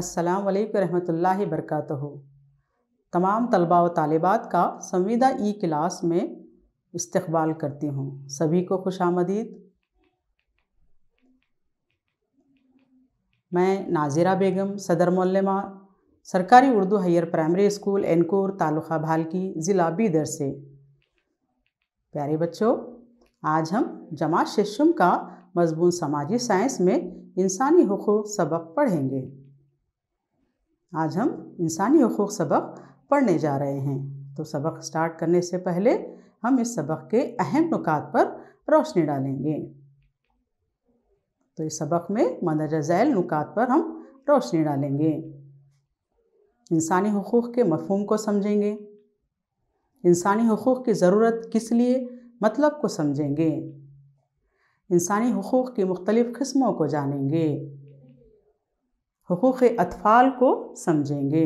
अस्सलाम वालेकुम रहमतुल्लाहि बरकातहू तमाम तलबा व तालिबात का संविदा ई क्लास में इस्तकबाल करती हूँ सभी को खुश आमदीद मैं नाजिरा बेगम सदर मौलमा सरकारी उर्दू हायर प्राइमरी स्कूल एनकोर तालुका भालकी ज़िला बीदर से प्यारे बच्चों आज हम जमा शिशुम का मजमून समाजी साइंस में इंसानी हकूक़ सबक पढ़ेंगे आज हम इंसानी हकूक़ सबक पढ़ने जा रहे हैं तो सबक स्टार्ट करने से पहले हम इस सबक के अहम नुकात पर रोशनी डालेंगे तो इस सबक में मंदरजा झैल नुकात पर हम रोशनी डालेंगे इंसानी हकूक़ के मफहम को समझेंगे इंसानी हकूक़ की ज़रूरत किस लिए मतलब को समझेंगे इंसानी हकूक़ की मुख्तलिफ़ किस्मों को जानेंगे हकूक़ अतफ़ाल को समझेंगे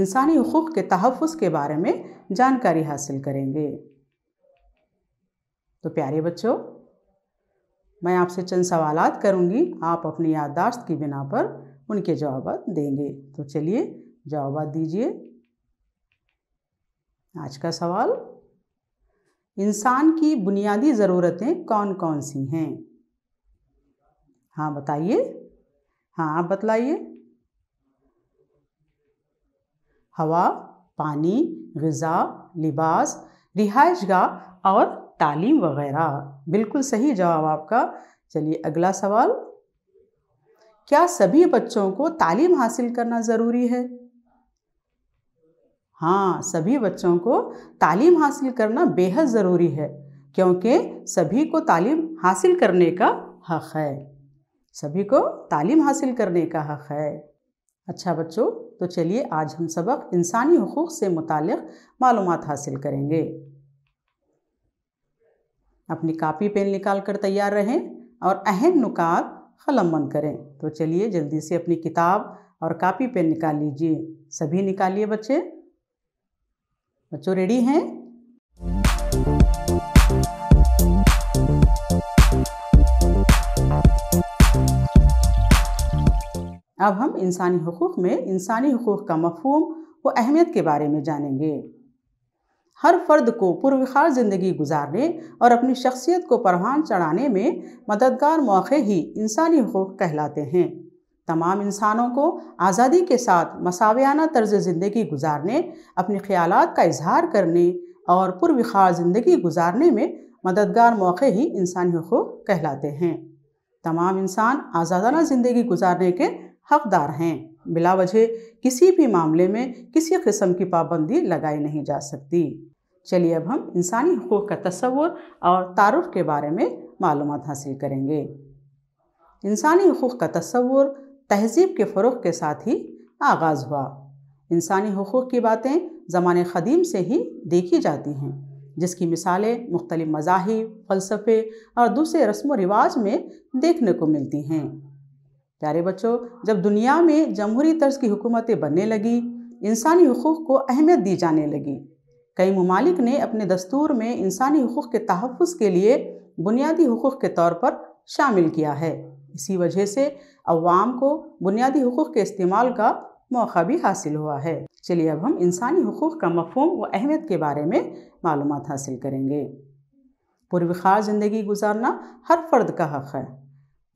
इंसानी हकूक़ के तहफ़ के बारे में जानकारी हासिल करेंगे तो प्यारे बच्चों मैं आपसे चंद सवाल करूंगी आप अपनी याददाश्त की बिना पर उनके जवाब देंगे तो चलिए जवाब दीजिए आज का सवाल इंसान की बुनियादी ज़रूरतें कौन कौन सी हैं हाँ बताइए हाँ आप बतलाइए हवा पानी गज़ा लिबास रिहाइश गाह और तालीम वगैरह बिल्कुल सही जवाब आपका चलिए अगला सवाल क्या सभी बच्चों को तालीम हासिल करना ज़रूरी है हाँ सभी बच्चों को तालीम हासिल करना बेहद ज़रूरी है क्योंकि सभी को तालीम हासिल करने का हक़ है सभी को तालीम हासिल करने का हक़ है अच्छा बच्चों तो चलिए आज हम सबक इंसानी हकूक़ से मुतल मालूम हासिल करेंगे अपनी कापी पेन निकाल कर तैयार रहें और अहम नुकात कलम बंद करें तो चलिए जल्दी से अपनी किताब और कापी पेन निकाल लीजिए सभी निकालिए बच्चे बच्चों रेडी हैं अब हम इंसानी हकूक़ में इंसानी हकूक़ का मफहम व अहमियत के बारे में जानेंगे हर फर्द को पुरविखार ज़िंदगी गुजारने और अपनी शख्सियत को परवान चढ़ाने में मददगार मौक़े ही इंसानी हकूक़ कहलाते हैं तमाम इंसानों को आज़ादी के साथ मसावियाना तर्ज ज़िंदगी गुजारने अपने ख्याल का इजहार करने और पुरविखार ज़िंदगी गुजारने में मददगार मौक़े ही इंसानी हकूक़ कहलाते हैं तमाम इंसान आज़ादाना ज़िंदगी गुजारने के हकदार हैं बिला वजह किसी भी मामले में किसी किस्म की पाबंदी लगाई नहीं जा सकती चलिए अब हम इंसानी हकूक़ का तस्वुर और तारफ़ के बारे में मालूम हासिल करेंगे इंसानी हकूक़ का तस्वुर तहजीब के फ़रूग के साथ ही आगाज़ हुआ इंसानी हकूक़ की बातें जमाने कदीम से ही देखी जाती हैं जिसकी मिसालें मुख्तलिफ़ मज़ाहिब फ़लसफ़े और दूसरे रस्म व रिवाज में देखने को मिलती हैं प्यारे बच्चों जब दुनिया में जमहूरी तर्ज की हुकूमतें बनने लगी इंसानी हकूक़ को अहमियत दी जाने लगी कई ममालिक ने अपने दस्तूर में इंसानी हकूक़ के तहफ़ के लिए बुनियादी हकूक़ के तौर पर शामिल किया है इसी वजह से अवाम को बुनियादी हकूक़ के इस्तेमाल का मौका भी हासिल हुआ है चलिए अब हम इंसानी हकूक़ का मफहम व अहमियत के बारे में मालूम हासिल करेंगे पुरवखार ज़िंदगी गुजारना हर फर्द का हक़ है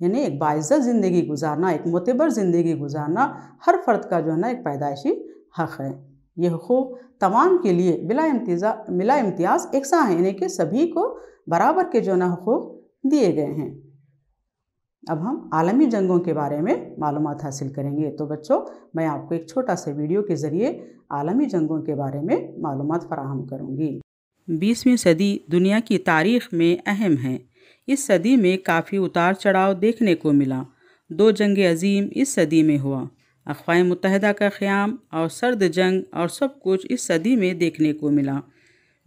यानी एक बाज़त ज़िंदगी गुजारना एक मतबर ज़िंदगी गुजारना हर फ़र्द का जो है ना एक पैदाइशी हक़ है ये हकूक़ तमाम के लिए बिला इम्तिजा मिला इम्तियाज़ सा है यानी कि सभी को बराबर के जो ना हकूक़ दिए गए हैं अब हम आलमी जंगों के बारे में मालूम हासिल करेंगे तो बच्चों मैं आपको एक छोटा सा वीडियो के ज़रिए आलमी जंगों के बारे में मालूम फ़राहम करूँगी बीसवीं सदी दुनिया की तारीख में अहम है इस सदी में काफ़ी उतार चढ़ाव देखने को मिला दो जंग अजीम इस सदी में हुआ अकवा मुतहदा का क़्याम और सर्द जंग और सब कुछ इस सदी में देखने को मिला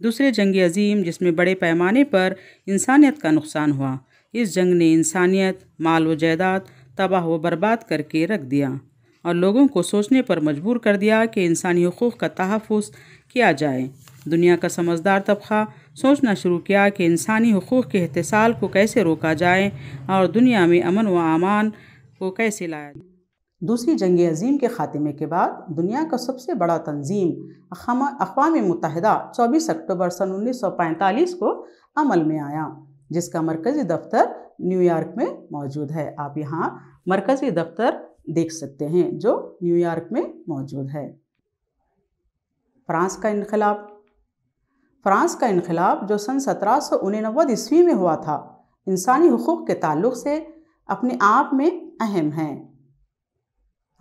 दूसरे जंग अजीम जिसमें बड़े पैमाने पर इंसानियत का नुकसान हुआ इस जंग ने इंसानियत माल व जायदाद तबाह व बर्बाद करके रख दिया और लोगों को सोचने पर मजबूर कर दिया कि इंसानी हकूक़ का तहफ़ किया जाए दुनिया का समझदार तबका सोचना शुरू किया कि इंसानी हकूक़ के अहतसाल को कैसे रोका जाए और दुनिया में अमन व अमान को कैसे लाया जाए दूसरी जंग अजीम के ख़ात्मे के बाद दुनिया का सबसे बड़ा तंजीम अकवा मुतहदा 24 अक्टूबर सन 1945 को अमल में आया जिसका मरकज़ी दफ्तर न्यूयॉर्क में मौजूद है आप यहाँ मरकज़ी दफ्तर देख सकते हैं जो न्यूयॉर्क में मौजूद है फ्रांस का इनकलाब फ्रांस का इनकलाब जो सन सत्रह सौ उननवे ईस्वी में हुआ था इंसानी हकूक़ के ताल्लुक से अपने आप में अहम है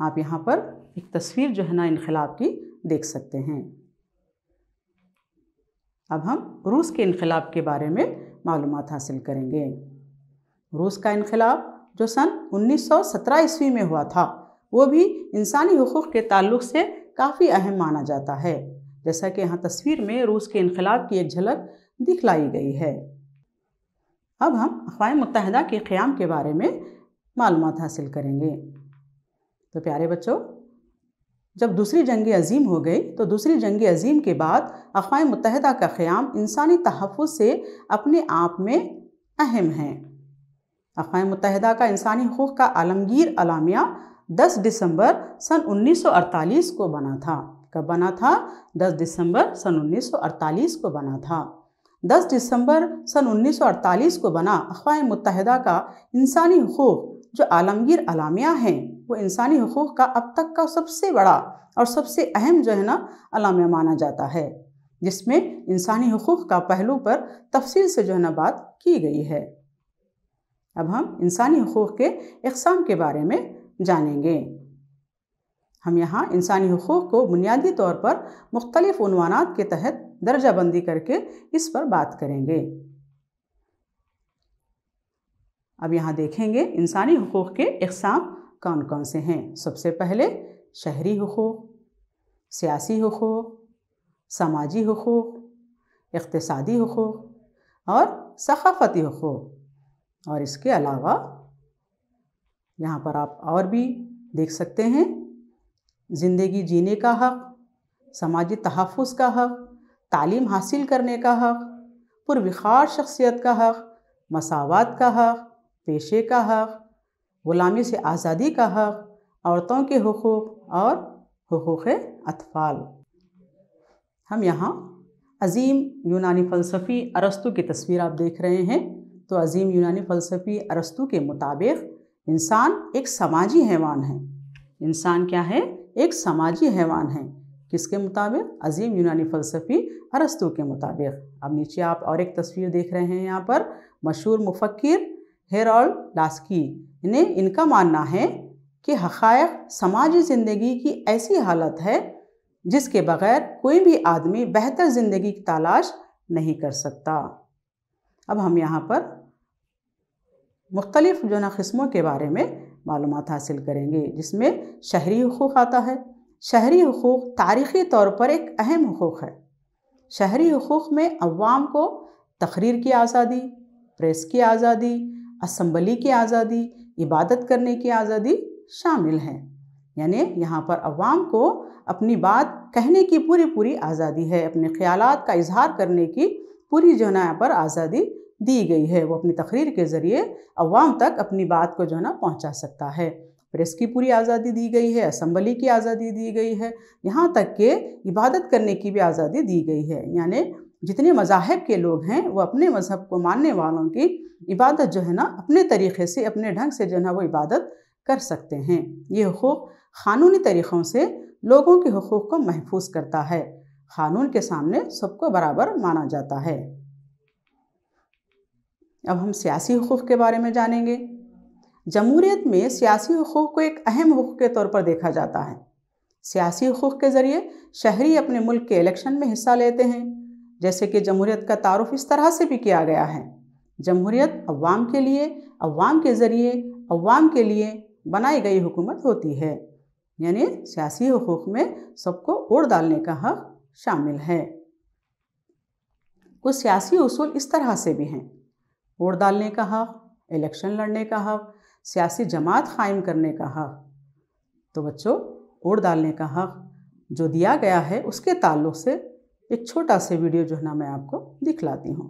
आप यहाँ पर एक तस्वीर जो है ना इनकलाब की देख सकते हैं अब हम रूस के इनकलाब के बारे में मालूम हासिल करेंगे रूस का इनकलाब जो सन 1917 ईस्वी में हुआ था वो भी इंसानी हकूक़ के ताल्लुक से काफ़ी अहम माना जाता है जैसा कि यहाँ तस्वीर में रूस के इनकलाब की एक झलक दिखलाई गई है अब हम अकवा मुतहदा के क़्याम के बारे में मालूम हासिल करेंगे तो प्यारे बच्चों जब दूसरी जंग अजीम हो गई तो दूसरी जंग अजीम के बाद अकवा मुतहदा का क़्याम इंसानी तहफ़ से अपने आप में अहम है अकवा मुतहदा का इंसानी हकूक़ का आलमगीर अलामिया 10 दिसंबर सन 1948 को बना था कब बना था 10 दिसंबर सन 1948 को बना था 10 दिसंबर सन 1948 को बना अखवा मुतहदा का इंसानी हकूक़ जो आलमगीर अलामिया हैं वो इंसानी हकूक़ का अब तक का सबसे बड़ा और सबसे अहम जो है ना अलामिया माना जाता है जिसमें इंसानी हकूक़ का पहलू पर तफसील से जो है ना बात की गई है अब हम इंसानी हकूक़ के इकसाम के बारे में जानेंगे हम यहाँ इंसानी हकूक़ को बुनियादी तौर पर मुख्तलिफ़ के तहत दर्जा बंदी करके इस पर बात करेंगे अब यहाँ देखेंगे इंसानी हकूक़ के अकसाम कौन कौन से हैं सबसे पहले शहरी हकूक़ सियासी हकूक़ समाजी हकूक़ इकतसादी हकूक़ और सकाफ़ती हकूक़ और इसके अलावा यहाँ पर आप और भी देख सकते हैं ज़िंदगी जीने का हक़ समाजी तहफ़ का हक़ तालीम हासिल करने का हक़ पुरविखार शख्सियत का हक़ मसावत का हक़ पेशे का हक़ ग़ुलामी से आज़ादी का हक़ औरतों के हकूक़ और हकूक़ अतफ़ाल हम यहाँ अजीम यूनानी फ़लसफ़ी अरस्तु की तस्वीर आप देख रहे हैं तो अजीम यूनानी फ़लसफ़ी अरस्तु के मुताबिक इंसान एक समाजी हैवान है इंसान क्या है एक समाजी हैवान है किसके मुताबिक अजीम यूनानी फ़लसफ़ी अरस्तु के मुताबिक अब नीचे आप और एक तस्वीर देख रहे हैं यहाँ पर मशहूर मुफक्र हेरॉल्ड लास्की ने इनका मानना है कि हक़ायक समाजी ज़िंदगी की ऐसी हालत है जिसके बगैर कोई भी आदमी बेहतर ज़िंदगी की तलाश नहीं कर सकता अब हम यहाँ पर मुख्तलिफ़ जो ना किस्मों के बारे में मालूम हासिल करेंगे जिसमें शहरी हकूक़ आता है शहरी हकूक़ तारीख़ी तौर पर एक अहम हकूक़ है शहरी हकूक़ में अवाम को तकरीर की आज़ादी प्रेस की आज़ादी असम्बली की आज़ादी इबादत करने की आज़ादी शामिल हैं यानी यहाँ पर अवाम को अपनी बात कहने की पूरी पूरी आज़ादी है अपने ख्याल का इजहार करने की पूरी जो है यहाँ पर आज़ादी दी गई है वो अपनी तकरीर के ज़रिए अवाम तक अपनी बात को जो है ना पहुँचा सकता है प्रेस की पूरी आज़ादी दी गई है असम्बली की आज़ादी दी गई है यहाँ तक के इबादत करने की भी आज़ादी दी गई है यानि जितने मजाहब के लोग हैं वो अपने मज़हब को मानने वालों की इबादत जो है ना अपने तरीके से अपने ढंग से जो है ना वो इबादत कर सकते हैं ये हकूक़ क़ानूनी तरीक़ों से लोगों के हकूक़ को महफूज करता है क़ानून के सामने सबको बराबर माना जाता है अब हम सियासी हकूक़ के बारे में जानेंगे जमहूरीत में सियासी हकूक़ को एक अहम हकूक़ के तौर पर देखा जाता है सियासी हकूक़ के ज़रिए शहरी अपने मुल्क के इलेक्शन में हिस्सा लेते हैं जैसे कि जमहूरीत का तारफ़ इस तरह से भी किया गया है जमहूरीत अवाम के लिए अवाम के ज़रिए अवाम के लिए बनाई गई हुकूमत होती है यानी सियासी हकूक़ में सबको वोट डालने का हक शामिल है कुछ सियासी असूल इस तरह से भी हैं वोट डालने का हक इलेक्शन लड़ने का हक सियासी जमात कायम करने का हक तो बच्चों वोट डालने का हक जो दिया गया है उसके ताल्लुक से एक छोटा सा वीडियो जो है ना मैं आपको दिखलाती हूँ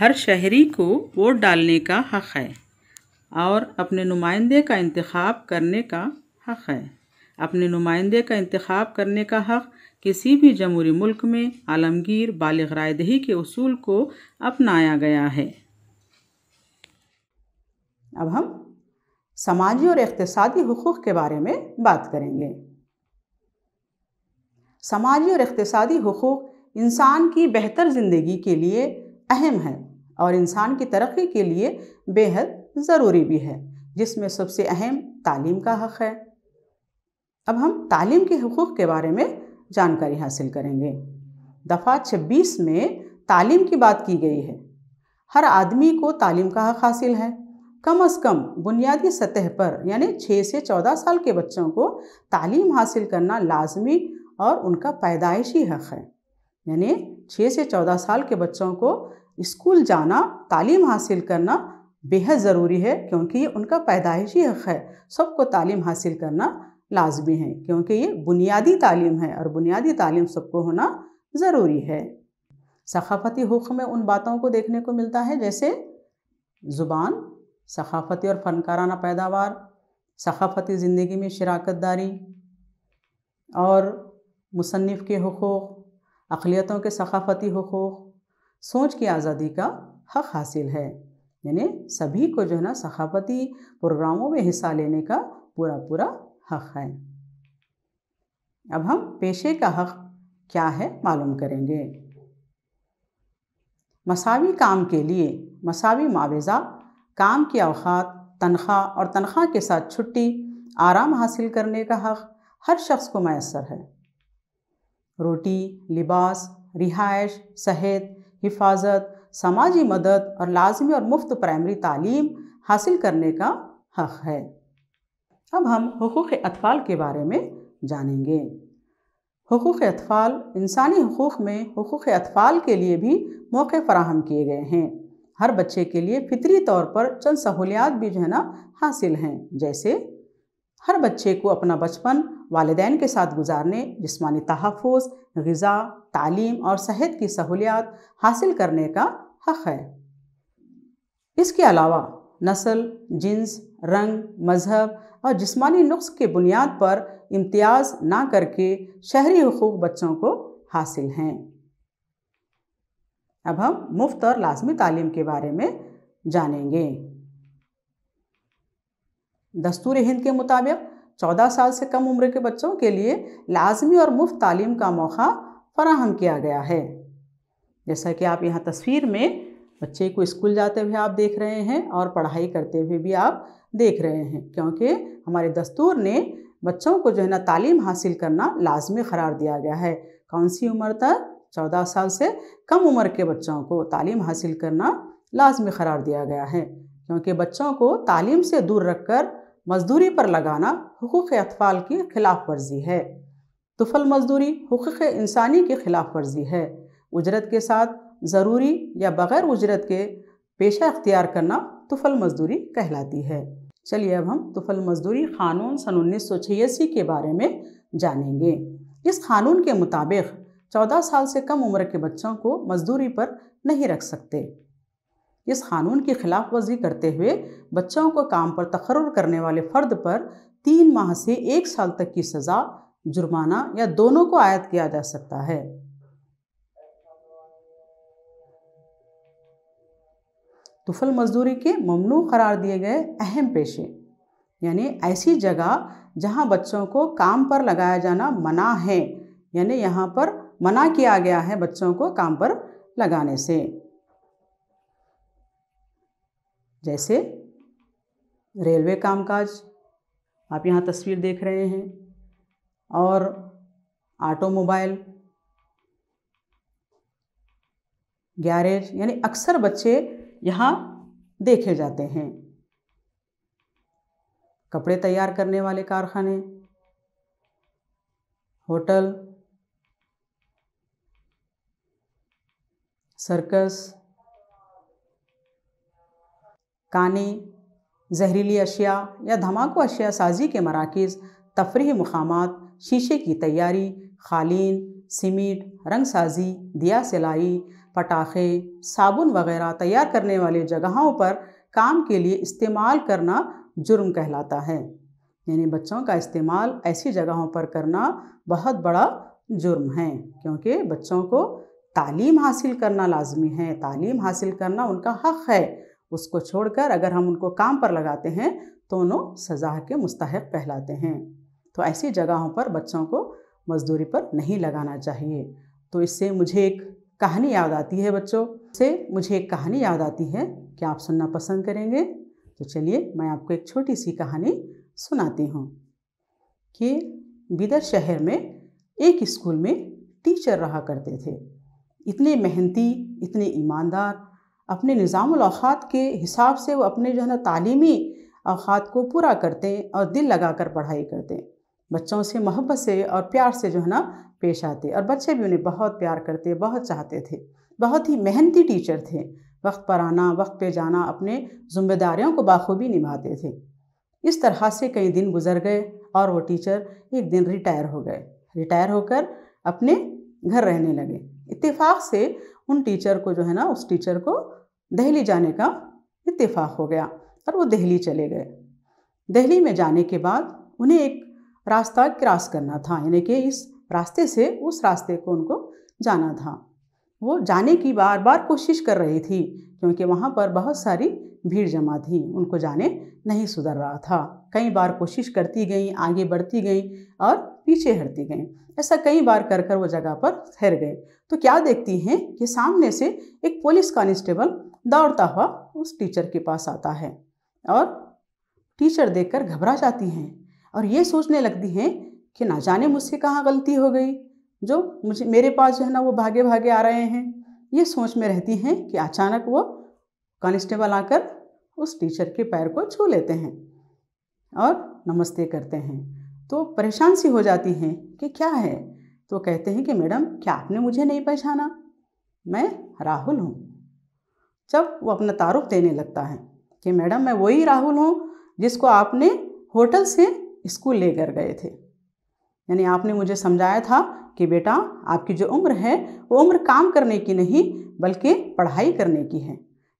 हर शहरी को वोट डालने का हक़ है और अपने नुमाइंदे का इंतखब करने का हक़ है अपने नुमाइंदे का इंतखब करने का हक़ किसी भी जमहूरी मुल्क में आलमगीर बालग रायदही के असूल को अपनाया गया है अब हम समाजी और अकतदी हकूक़ के बारे में बात करेंगे समाजी और अकतदी हकूक़ इंसान की बेहतर ज़िंदगी के लिए अहम है और इंसान की तरक्की के लिए बेहद ज़रूरी भी है जिसमें सबसे अहम तालीम का हक़ है अब हम तालीम के हकूक़ के बारे में जानकारी हासिल करेंगे दफ़ा 26 में तालीम की बात की गई है हर आदमी को तालीम का हक हासिल है कम अज़ कम बुनियादी सतह पर यानी छः से चौदह साल के बच्चों को तालीम हासिल करना लाजमी और उनका पैदाइशी हक है यानी छः से चौदह साल के बच्चों को स्कूल जाना तालीम हासिल करना बेहद ज़रूरी है क्योंकि ये उनका पैदाइशी हक है सबको तालीम हासिल करना लाजमी है क्योंकि ये बुनियादी तालीम है और बुनियादी तालीम सबको होना ज़रूरी है सखाफती हुक़ में उन बातों को देखने को मिलता है जैसे ज़ुबान सखाफती और फ़नकाराना पैदावार सखाफती ज़िंदगी में शराकत दारी और मुसनफ़ के हकूक़ अकलीतों के सखाफती हकूक़ सोच की आज़ादी का हक़ हासिल है यानी सभी को जो है ना सखाफती प्रोग्रामों में हिस्सा लेने का पूरा पूरा हक़ है अब हम पेशे का हक़ क्या है मालूम करेंगे मसावी काम के लिए मसावी मुआवजा काम के अवकात तनख्वाह और तनख्वाह के साथ छुट्टी आराम हासिल करने का हक़ हर शख्स को मैसर है रोटी लिबास रिहाइश सेहत हिफाजत समाजी मदद और लाजमी और मुफ्त प्राइमरी तालीम हासिल करने का हक़ है अब हम हकूक़ अतफ़ाल के बारे में जानेंगे हकूक़ अतफ़ाल इंसानी हकूक़ में हकूक़ अतफ़ाल के लिए भी मौके फ़राहम किए गए हैं हर बच्चे के लिए फितरी तौर पर चंद सहूलियात भी जो है ना हासिल हैं जैसे हर बच्चे को अपना बचपन वालदान के साथ गुजारने जिसमानी तहफ़ गज़ा तालीम और सेहत की सहूलियात हासिल करने का हक़ है इसके अलावा नस्ल जिन्स रंग मज़हब और जिसमानी नुस्ख़ के बुनियाद पर इम्तियाज़ ना करके शहरी हकूक़ बच्चों को हासिल हैं अब हम मुफ्त और लाजमी तालीम के बारे में जानेंगे दस्तूर हिंद के मुताबिक चौदह साल से कम उम्र के बच्चों के लिए लाजमी और मुफ्त तालीम का मौका फराहम किया गया है जैसा कि आप यहाँ तस्वीर में बच्चे को स्कूल जाते हुए आप देख रहे हैं और पढ़ाई करते हुए भी आप देख रहे हैं क्योंकि हमारे दस्तूर ने बच्चों को जो है ना तालीम हासिल करना लाजमी करार दिया गया है कौन सी उम्र तक चौदह साल से कम उम्र के बच्चों को तालीम हासिल करना लाजमी करार दिया गया है क्योंकि बच्चों को तालीम से दूर रखकर मजदूरी पर लगाना हकूक़ अतफ़ाल की खिलाफ वर्जी है तुफल मजदूरी हकूक़ इंसानी की खिलाफ वर्जी है उजरत के साथ ज़रूरी या बग़ैर उजरत के पेशा अख्तियार करना तुफल मजदूरी कहलाती है चलिए अब हम तुफल मजदूरी क़ानून सन उन्नीस के बारे में जानेंगे इस क़ानून के मुताबिक 14 साल से कम उम्र के बच्चों को मजदूरी पर नहीं रख सकते इस क़ानून की खिलाफ वर्जी करते हुए बच्चों को काम पर तकर्र करने वाले फ़र्द पर तीन माह से एक साल तक की सज़ा जुर्माना या दोनों को आयद किया जा सकता है तुफल मजदूरी के ममनू करार दिए गए अहम पेशे यानी ऐसी जगह जहां बच्चों को काम पर लगाया जाना मना है यानी यहाँ पर मना किया गया है बच्चों को काम पर लगाने से जैसे रेलवे कामकाज आप यहाँ तस्वीर देख रहे हैं और ऑटोमोबाइल गैरेज यानी अक्सर बच्चे यहाँ देखे जाते हैं कपड़े तैयार करने वाले कारखाने होटल सर्कस काने जहरीली अशिया या धमाको अशिया साजी के मराकज़ तफरी मकाम शीशे की तैयारी खालीन सीमेंट रंग साजी दिया सिलाई पटाखे साबुन वगैरह तैयार करने वाली जगहों पर काम के लिए इस्तेमाल करना जुर्म कहलाता है यानी बच्चों का इस्तेमाल ऐसी जगहों पर करना बहुत बड़ा जुर्म है क्योंकि बच्चों को तालीम हासिल करना लाजमी है तालीम हासिल करना उनका हक़ है उसको छोड़कर अगर हम उनको काम पर लगाते हैं तो उन्हों सज़ा के मुस्तक कहलाते हैं तो ऐसी जगहों पर बच्चों को मज़दूरी पर नहीं लगाना चाहिए तो इससे मुझे एक कहानी याद आती है बच्चों से मुझे एक कहानी याद आती है क्या आप सुनना पसंद करेंगे तो चलिए मैं आपको एक छोटी सी कहानी सुनाती हूँ कि बिदर शहर में एक स्कूल में टीचर रहा करते थे इतने मेहनती इतने ईमानदार अपने निज़ाम अखात के हिसाब से वो अपने जो है ना तालीमी अवकात को पूरा करते हैं और दिल लगा कर पढ़ाई करते हैं बच्चों से मोहब्बत से और प्यार से जो है ना पेश आते और बच्चे भी उन्हें बहुत प्यार करते बहुत चाहते थे बहुत ही मेहनती टीचर थे वक्त पर आना वक्त पे जाना अपने जिम्मेदारियों को बाखूबी निभाते थे इस तरह से कई दिन गुजर गए और वो टीचर एक दिन रिटायर हो गए रिटायर होकर अपने घर रहने लगे इत्तेफाक से उन टीचर को जो है ना उस टीचर को दहली जाने का इत्तेफाक हो गया और वो दहली चले गए दहली में जाने के बाद उन्हें एक रास्ता क्रॉस करना था यानी कि इस रास्ते से उस रास्ते को उनको जाना था वो जाने की बार बार कोशिश कर रही थी क्योंकि वहाँ पर बहुत सारी भीड़ जमा थी उनको जाने नहीं सुधर रहा था कई बार कोशिश करती गई आगे बढ़ती गई और पीछे हटती गई ऐसा कई बार कर कर वो जगह पर ठहर गए तो क्या देखती हैं कि सामने से एक पुलिस कांस्टेबल दौड़ता हुआ उस टीचर के पास आता है और टीचर देखकर घबरा जाती हैं और ये सोचने लगती हैं कि ना जाने मुझसे कहाँ गलती हो गई जो मुझे मेरे पास जो है ना वो भागे भागे आ रहे हैं ये सोच में रहती हैं कि अचानक वो कॉन्स्टेबल आकर उस टीचर के पैर को छू लेते हैं और नमस्ते करते हैं तो परेशान सी हो जाती हैं कि क्या है तो कहते हैं कि मैडम क्या आपने मुझे नहीं पहचाना मैं राहुल हूँ जब वो अपना तारुफ देने लगता है कि मैडम मैं वही राहुल हूँ जिसको आपने होटल से इसको लेकर गए थे यानी आपने मुझे समझाया था कि बेटा आपकी जो उम्र है वो उम्र काम करने की नहीं बल्कि पढ़ाई करने की है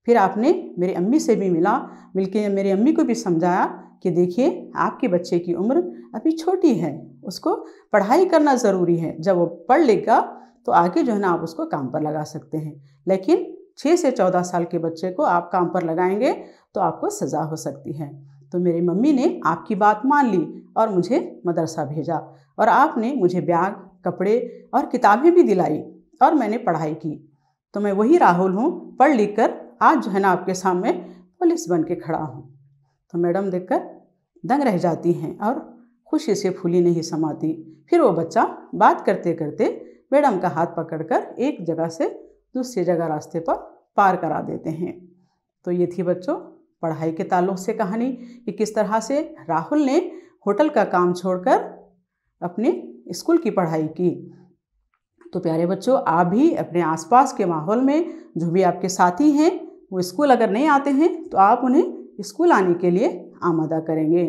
फिर आपने मेरी अम्मी से भी मिला मिलकर मेरी अम्मी को भी समझाया कि देखिए आपके बच्चे की उम्र अभी छोटी है उसको पढ़ाई करना ज़रूरी है जब वो पढ़ लेगा तो आगे जो है ना आप उसको काम पर लगा सकते हैं लेकिन छः से चौदह साल के बच्चे को आप काम पर लगाएंगे तो आपको सज़ा हो सकती है तो मेरी मम्मी ने आपकी बात मान ली और मुझे मदरसा भेजा और आपने मुझे बैग कपड़े और किताबें भी दिलाई और मैंने पढ़ाई की तो मैं वही राहुल हूँ पढ़ लिख कर आज जो है ना आपके सामने पुलिस बन के खड़ा हूँ तो मैडम देखकर दंग रह जाती हैं और खुशी से फूली नहीं समाती फिर वो बच्चा बात करते करते मैडम का हाथ पकड़कर एक जगह से दूसरी जगह रास्ते पर पार करा देते हैं तो ये थी बच्चों पढ़ाई के ताल्लुक से कहानी कि किस तरह से राहुल ने होटल का काम छोड़कर अपने स्कूल की पढ़ाई की तो प्यारे बच्चों आप भी अपने आसपास के माहौल में जो भी आपके साथी हैं वो स्कूल अगर नहीं आते हैं तो आप उन्हें स्कूल आने के लिए आमादा करेंगे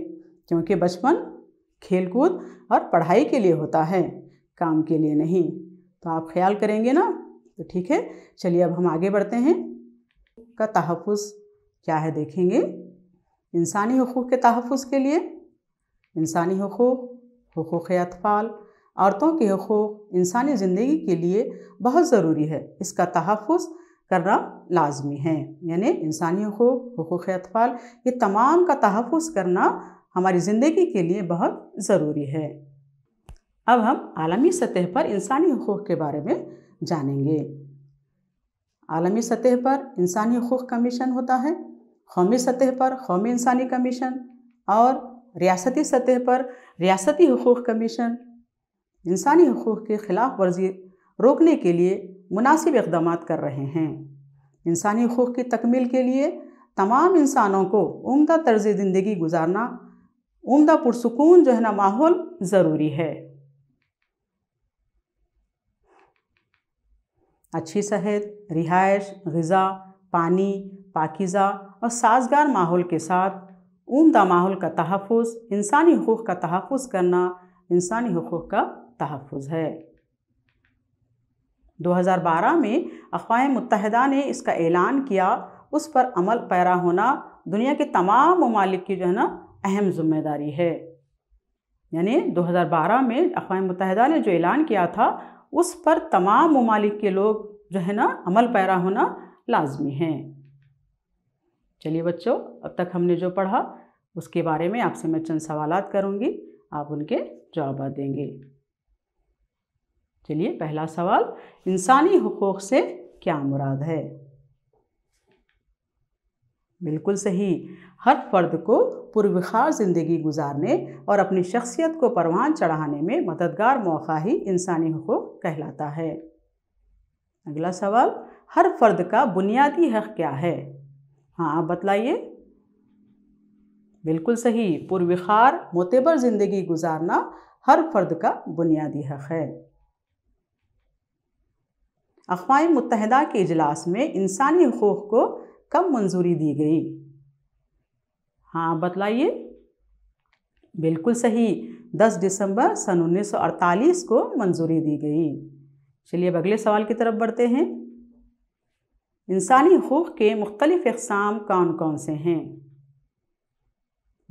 क्योंकि बचपन खेलकूद और पढ़ाई के लिए होता है काम के लिए नहीं तो आप ख्याल करेंगे ना तो ठीक है चलिए अब हम आगे बढ़ते हैं का तहफ़ क्या है देखेंगे इंसानी हकूक़ के तहफ़ के लिए इंसानी हकूक़ हकूक़ अतफ़ाल औरतों के हकूक़ इंसानी ज़िंदगी के लिए बहुत ज़रूरी है इसका तहफ़ करना लाजमी है यानी इंसानी हकूक़ हकूक़ अतफ़ाल ये तमाम का तहफ़ करना हमारी ज़िंदगी के लिए बहुत ज़रूरी है अब हम आलमी सतह पर इंसानी हकूक़ के बारे में जानेंगे आलमी सतह पर इंसानी हकूक़ कमीशन होता है कौमी सतह पर कौमी इंसानी कमीशन और रियासती सतह पर रियासती हकूक़ कमीशन इंसानी हकूक़ की खिलाफ वर्जी रोकने के लिए मुनासिब इकदाम कर रहे हैं इंसानी हकूक़ की तकमील के लिए तमाम इंसानों को उमदा तर्ज ज़िंदगी गुजारना उमदा पुरसकून जो है ना माहौल ज़रूरी है अच्छी सेहत रिहाइश गज़ा पानी पाकिज़ा और साजगार माहौल के साथ उमदा माहौल का तहफ़ इंसानी हकूक़ का तहफ़ करना इंसानी हकूक़ का तहफ़ है 2012 में अकवा मुतहदा ने इसका ऐलान किया उस पर अमल पैरा होना दुनिया के तमाम ममालिक की जो है ना अहम जिम्मेदारी है यानी 2012 में अकवा मुतहदा ने जो ऐलान किया था उस पर तमाम ममालिक के लोग जो है ना अमल पैरा होना लाजमी हैं चलिए बच्चों अब तक हमने जो पढ़ा उसके बारे में आपसे मैं चंद सवाल करूँगी आप उनके जवाब देंगे चलिए पहला सवाल इंसानी हकूक़ से क्या मुराद है बिल्कुल सही हर फर्द को पुरविखार ज़िंदगी गुजारने और अपनी शख्सियत को परवान चढ़ाने में मददगार मौका ही इंसानी हकूक़ कहलाता है अगला सवाल हर फर्द का बुनियादी हक क्या है हाँ आप बतलाइए बिल्कुल सही पुरविखार मोतबर ज़िंदगी गुजारना हर फर्द का बुनियादी हक है अखवा मुतहदा के इजलास में इंसानी हकूक़ को कम मंजूरी दी गई हाँ बतलाइए बिल्कुल सही 10 दिसंबर सन 1948 को मंजूरी दी गई चलिए अब अगले सवाल की तरफ बढ़ते हैं इंसानी हकूक़ के मुख्तलिफ़ अकसाम कौन कौन से हैं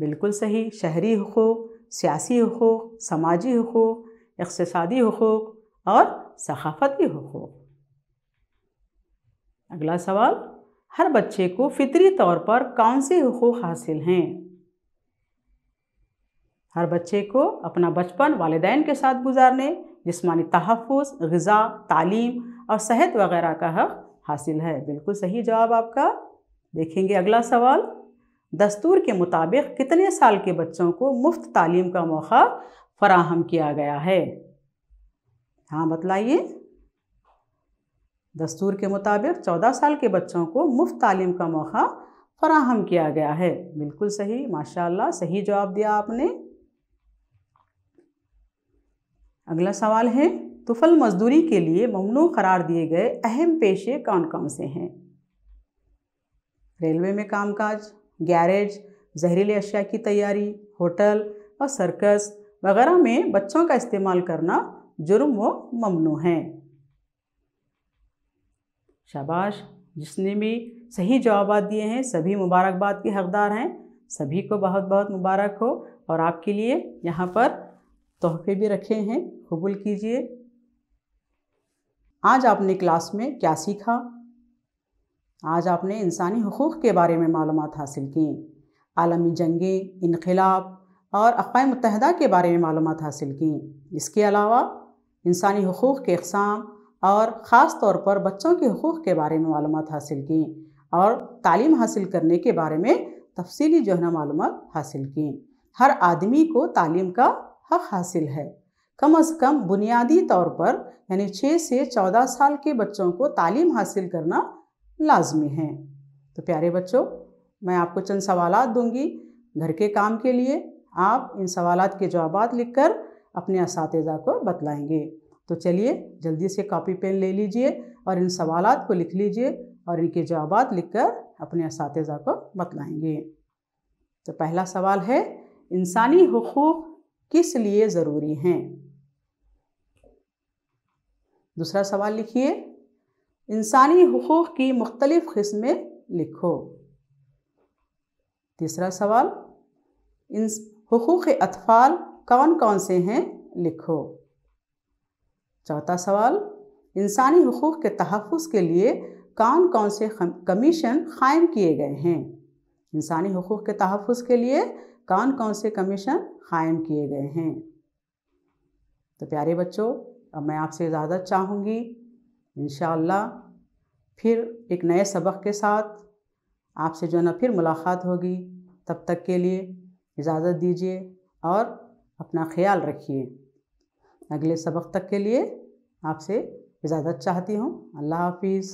बिल्कुल सही शहरी हकूक़ सियासी हकूक़ समाजी हकूक़ इकतसादी हकूक़ और सखाफती हकूक़ अगला सवाल हर बच्चे को फितरी तौर पर कौन से हकूक़ हासिल हैं हर बच्चे को अपना बचपन वालदान के साथ गुजारने जिसमानी तहफ़ गज़ा तालीम और सेहत वगैरह का हक़ हासिल है बिल्कुल सही जवाब आपका देखेंगे अगला सवाल दस्तूर के मुताबिक कितने साल के बच्चों को मुफ्त तालीम का मौका फराहम किया गया है हाँ बतलाइए दस्तूर के मुताबिक चौदह साल के बच्चों को मुफ्त तालीम का मौका फराहम किया गया है बिल्कुल सही माशाल्लाह सही जवाब दिया आपने अगला सवाल है तुफल मजदूरी के लिए ममनू करार दिए गए अहम पेशे कौन कौन से हैं रेलवे में कामकाज गैरेज जहरीले अशिया की तैयारी होटल और सर्कस वगैरह में बच्चों का इस्तेमाल करना जुर्म व ममनू है शाबाश जिसने भी सही जवाब दिए हैं सभी मुबारकबाद के हकदार हैं सभी को बहुत बहुत मुबारक हो और आपके लिए यहाँ पर तोहफे भी रखे हैं कबूल कीजिए आज आपने क्लास में क्या सीखा आज आपने इंसानी हकूक़ के बारे में मालूम हासिल की आलमी जंगें इनकलाब और अक़वा मुतहदा के बारे में मालूम हासिल की इसके अलावा इंसानी हकूक़ के अकसाम और ख़ास तौर पर बच्चों के हकूक़ के बारे में मालूम हासिल की और तालीम हासिल करने के बारे में तफसली जो है ना मालूम हासिल की हर आदमी को तालीम का हक़ हासिल है कम अज़ कम बुनियादी तौर पर यानी छः से चौदह साल के बच्चों को तालीम हासिल करना लाजमी है तो प्यारे बच्चों मैं आपको चंद सवाल दूंगी घर के काम के लिए आप इन सवाल के जवाब लिख कर अपने इस को बतलाएंगे तो चलिए जल्दी से कॉपी पेन ले लीजिए और इन सवाल को लिख लीजिए और इनके जवाब लिखकर अपने इस को बतलाएंगे तो पहला सवाल है इंसानी हकूक़ किस लिए ज़रूरी हैं दूसरा सवाल लिखिए इंसानी हकूक़ की मुख्तलिफ़ किस्में लिखो तीसरा सवाल इन हकूक़ अतफ़ाल कौन कौन से हैं लिखो चौथा सवाल इंसानी हकूक़ के तहफ़ के लिए कौन कौन से कमीशन क़ायम किए गए हैं इंसानी हकूक़ के तहफ़ के लिए कौन कौन से कमीशन क़ायम किए गए हैं तो प्यारे बच्चों अब मैं आपसे इजाज़त चाहूँगी इन फिर एक नए सबक के साथ आपसे जो है ना फिर मुलाकात होगी तब तक के लिए इजाज़त दीजिए और अपना ख्याल रखिए अगले सबक तक के लिए आपसे इजाज़त चाहती हूँ अल्लाह हाफिज़